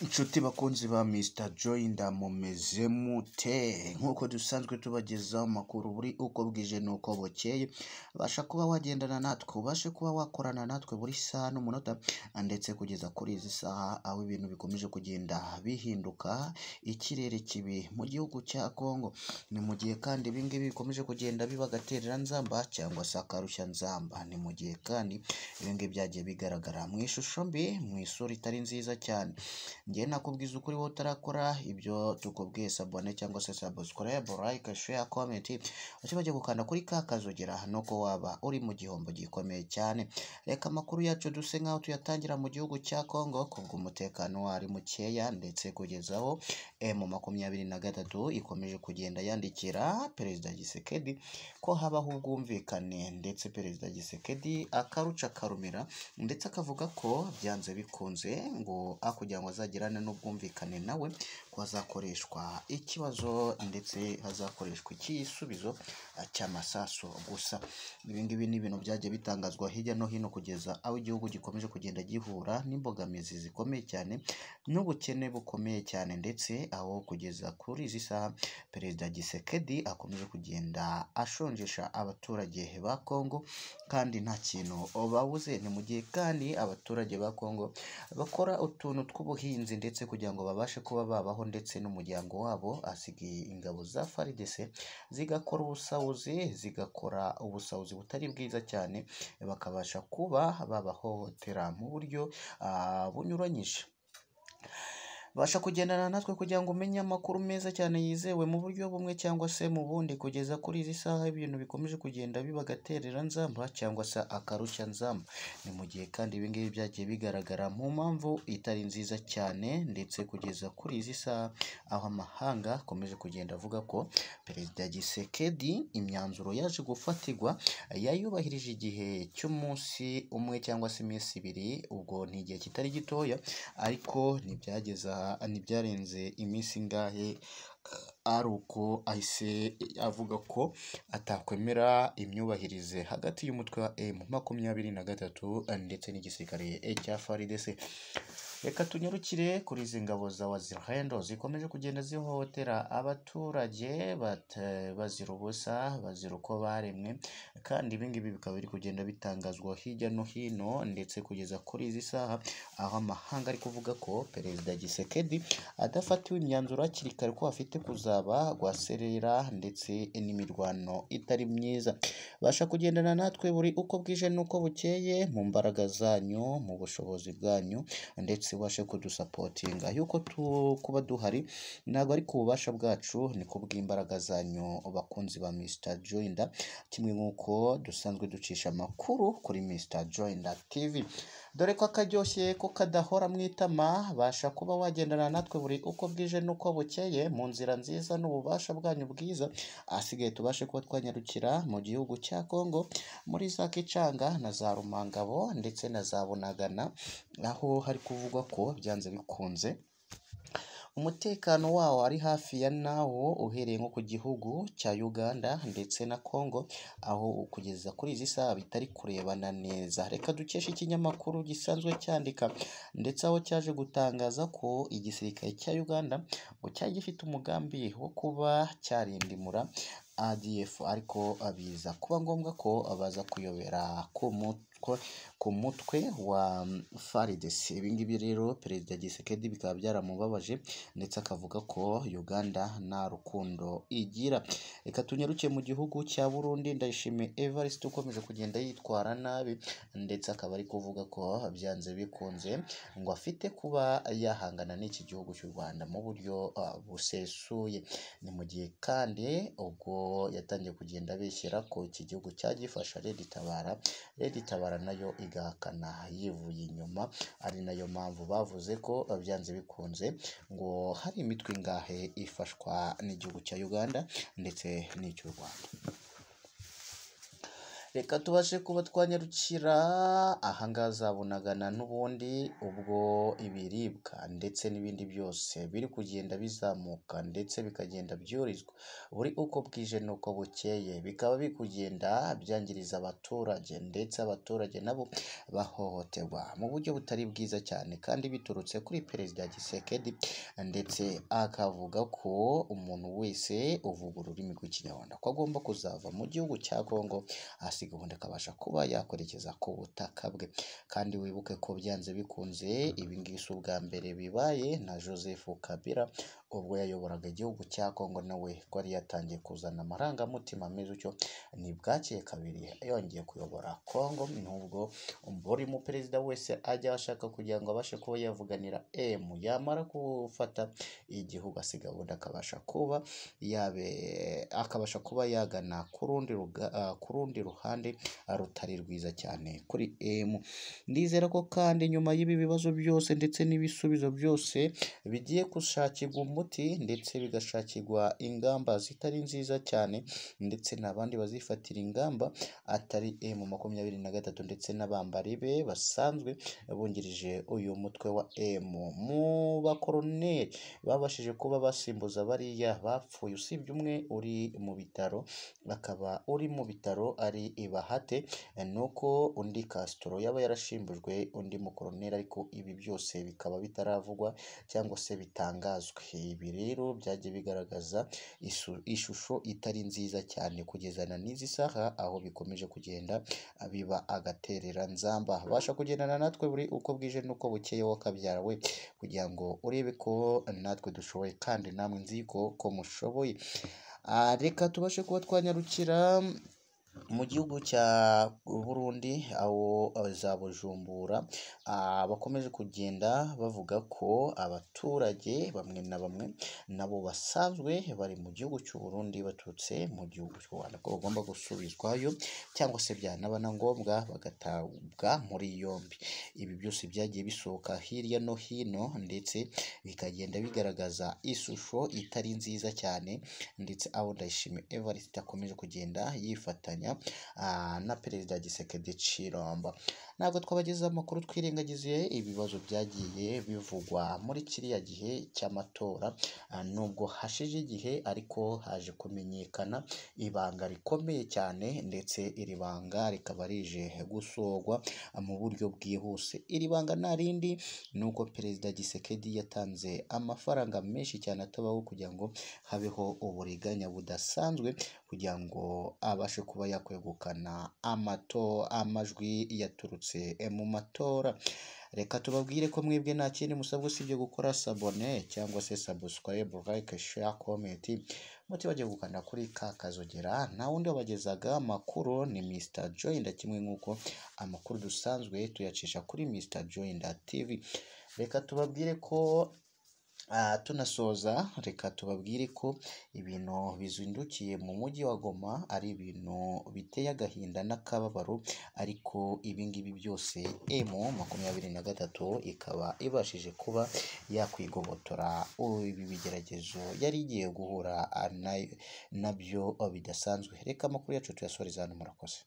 inshuti bakunzi ba misita joyinda mumeze mute nk'uko dusanzwe tubagezaho amakuru buri uko bwije n'uko bukeye abasha kuba wagendana natwe ubashe kuba wakorana natwe buri saha n'umunota ndetse kugeza kuri izi saha aho ibintu bikomeje kugenda bihinduka ikirere kibi mu gihugu cya Congo ni mu gihe kandi ibingibi bikomeje kugenda biba agaterera nzamba cyangwa se akarushya nzamba ni mu gihe kandi ibingibi byagiye bigaragara mu ishusho mbi mu isura itari nziza cyane njyewe nakubwiza ukuri wowe utarakora ibyo tukubwiye sabone cyangwa se sabusikarayibu layike sheya komenti ukibagiye gukanda kuri ka kazi nuko waba uri mu gihombo gikomeye cyane reka amakuru yacu duse nk'aho tuyatangira mu gihugu cya Congo kongo umutekano wari mukeya ndetse kugezaho emu eh, makumyabiri na gatatu ikomeje kugenda yandikira perezida gisekedi ko habaho ubwumvikane ndetse perezida gisekedi akaruca akarumira ndetse akavuga ko byanze bikunze ngo kugira ngo azagire mugirane n'ubwumvikane nawe ko hazakoreshwa ikibazo ndetse hazakoreshwa icy'isubizo cy'amasasu gusa ibi ngibi ni ibintu byagiye bitangazwa hirya no hino kugeza aho igihugu gikomeje kugenda gihura n'imbogamizi zikomeye cyane n'ubukene bukomeye cyane ndetse aho kugeza kuri izi saha perezida Gisekedi akomeje kugenda ashonjesha abaturage ba Kongo kandi nta kintu babuze ni mu gihe kandi abaturage ba Kongo bakora utuntu tw'ubuhinzi ndetse kugira ngo babashe kuba babaho bo ndetse n'umuryango wabo hasigaye ingabo za FARDC zigakora ubusahuzi zigakora ubusahuzi butari bwiza cyane bakabasha kuba babahohotera mu buryo ah, bunyuranyije Basha kugendana natwe kugira ngo umenye amakuru meza cyane yizewe mu buryo bumwe cyangwa se mu bundi. Kugeza kuri izi saha ibintu bikomeje kugenda biba nzamba cyangwa se akarushanzamba. Ni mu gihe kandi ibi ngibi byagiye bigaragara mu mpamvu itari nziza cyane ndetse kugeza kuri izi saha aho amahanga akomeje kugenda avuga ko Perezida Gisekedi imyanzuro yaje gufatirwa yayubahirije igihe cy'umunsi umwe cyangwa se iminsi ibiri, ubwo ni igihe kitari gitoya ariko ntibyageze aha ntibyarenze iminsi ingahe eh, ari uko ahise avuga ko atakwemera imyubahirize hagati y'umutwe wa M makumyabiri na gatatu eh, ndetse n'igisirikare eh, cya FARDC. Reka tunyarukire kuri izi ngabo za wazalendo zikomeje kugenda zihohotera abaturage bazira ubusa bazira uko baremwe kandi ibi ngibi bikaba biri kugenda bitangazwa hirya no hino ndetse kugeza kuri izi saha aho amahanga ari kuvuga ko perezida Gisekedi adafatiwe imyanzuro hakiri kare ko afite kuzaba rwaserera ndetse n'imirwano itari myiza basha kugendana natwe buri uko bwije n'uko bukeye mu mbaraga zanyu mu bushobozi bwanyu ndetse wese ubashe kudusapotinga yuko kuba duhari ntabwo ari ku bubasha bwacu ni ku bw'imbaraga zanyu bakunzi ba Mr Joyner kimwe nk'uko dusanzwe ducisha amakuru kuri Mr Joyner TV dore ko akaryoshye ko kadahora mu itama basha kuba wagendana natwe buri uko bwije n'uko bukeye mu nzira nziza n'ububasha bwanyu bwiza asigaye tubashe kuba twanyarukira mu gihugu cya Congo muri za Kicanga na za Rumangabo ndetse na za Bunagana aho hari kuvugwa kuboko byanze bikunze umutekano wawo ari hafi ya nawo uhereye nko ku gihugu cya Uganda ndetse na Congo aho kugeza kuri izi saha bitari kurebana neza reka dukesha ikinyamakuru gisanzwe cyandika ndetse aho cyaje gutangaza ko igisirikare cya Uganda ngo cyari gifite umugambi wo kuba cyarindimura ADF ariko biza kuba ngombwa ko baza kuyobera ku muti ku mutwe wa mm, FARDC, ibi ngibi rero Perezida Gisekedi bikaba byaramubabaje ndetse akavuga ko Uganda nta rukundo igira, reka tunyaruke mu gihugu cya Burundi, Ndayishimiye Evariste ukomeje kugenda yitwara nabi ndetse akaba ari kuvuga ko byanze bikunze ngo afite kuba yahangana n'iki gihugu cy'u Rwanda mu buryo busesuye, ni mu gihe kandi ubwo yatangiye kugenda abeshyera ko iki gihugu cyagifasha REG Itabara, REG Itabara indwara nayo igahakana yivuye inyuma ari nayo mpamvu bavuze ko byanze bikunze ngo hari imitwe ingahe ifashwa n'igihugu cya Uganda ndetse n'icy'u Rwanda. reka tubashe kuba twanyarukira aha ngaha azabonagana n'ubundi ubwo ibiribwa ndetse n'ibindi byose biri kugenda bizamuka ndetse bikagenda byurizwa buri uko bwije n'uko bukeye bikaba biri kugenda byangiriza abaturage ndetse abaturage nabo bahohoterwa mu buryo butari bwiza cyane kandi biturutse kuri perezida Gisekedi ndetse akavuga ko umuntu wese uvuga ururimi rw'ikinyarwanda ko agomba kuzava mu gihugu cya Kongo agasiga ubundi akabasha kuba yakorekeza ku butaka bwe kandi wibuke ko byanze bikunze hmm. ibi si ubwa mbere bibaye na Joseph Kabila ubwo yayoboraga igihugu cya Congo nawe ko yari yatangiye kuzana amarangamutima meza utyo ntibwakeye kabiri yongeye kuyobora Congo n'ubwo buri mu perezida wese ajya ashaka kugira ngo abashe kuba yavuganira emu yamara gufata igihugu asiga ubundi akabasha kuba yabe akabasha kuba yagana ku rundi ah, ku ruhande rutari rwiza cyane kuri emu ndizera ko kandi nyuma y'ibi bibazo byose ndetse n'ibisubizo byose bigiye gushakirwa umuti ndetse bigashakirwa ingamba zitari nziza cyane ndetse nta bandi bazifatira ingamba atari emu eh, makumyabiri na gatatu ndetse n'abambari be basanzwe bungirije uyu mutwe wa emu mu bakoroneri babashije kuba basimbuza bariya bapfuye usibye umwe uri mu bitaro akaba uri mu bitaro ari ibahate nuko undi kasitoro yaba yarashimbujwe undi mukoroneri ariko ibi byose bikaba bitaravugwa cyangwa se bitangazwe. ibi rero byagiye bigaragaza ishusho itari nziza cyane kugeza na n'izi saha aho bikomeje kugenda biba agatereranzamba abasha kugendana natwe buri uko bwije n'uko bukeye wowe we kugira ngo urebe ko natwe dushoboye kandi namwe nziko ko mushoboye ah, reka tubashe kuba twanyarukira Mu gihugu cya Burundi aho eh, za Bujumbura, ah, bakomeje kugenda bavuga ko abaturage bamwe na bamwe nabo basanzwe bari mu gihugu cy'u Burundi baturutse mu gihugu cy'u Rwanda, ko bagomba gusubizwayo cyangwa se byanaba na ngombwa bagatabwa muri yombi, ibi byose byagiye bisohoka hirya no hino ndetse bikagenda bigaragaza ishusho itari nziza cyane ndetse aho Ndayishimiye Evariste akomeje kugenda yifatanya. abifatanya ah, na perezida Gisekedi Chilombo ntabwo twabagezaho amakuru twirengagize ibibazo byagiye bivugwa muri kiriya gihe cy'amatora ah, nubwo hashize igihe ariko haje kumenyekana ibanga rikomeye cyane ndetse iri banga rikaba rije gusorwa mu buryo bwihuse iri banga nta rindi ni uko perezida Gisekedi yatanze amafaranga menshi cyane atabaho kugira ngo habeho uburiganya budasanzwe kugira ngo abashe kuba yakwegukana amato amajwi yaturutse mu matora, reka tubabwire ko mwebwe nta kindi musabwa usibye gukora sabone cyangwa se sabusikarayibe, layike, sheya, komenti, mutibagirwe gukanda kuri ka kazogera, nta wundi wabagezaga amakuru ni Mr Joyinda kimwe nk'uko amakuru dusanzwe tuyacisha kuri Mr Joyinda TV, reka tubabwire ko Ah, tunasoza reka tubabwire ko ibintu bizindukiye mu mujyi wa Goma ari ibintu biteye agahinda n'akababaro ariko ibingibi byose emu makumyabiri na gatatu ikaba ibashije kuba yakwigobotora ibi bigeragezo yari igiye guhura nabyo bidasanzwe reka amakuru yacu tuyasoreze hano murakoze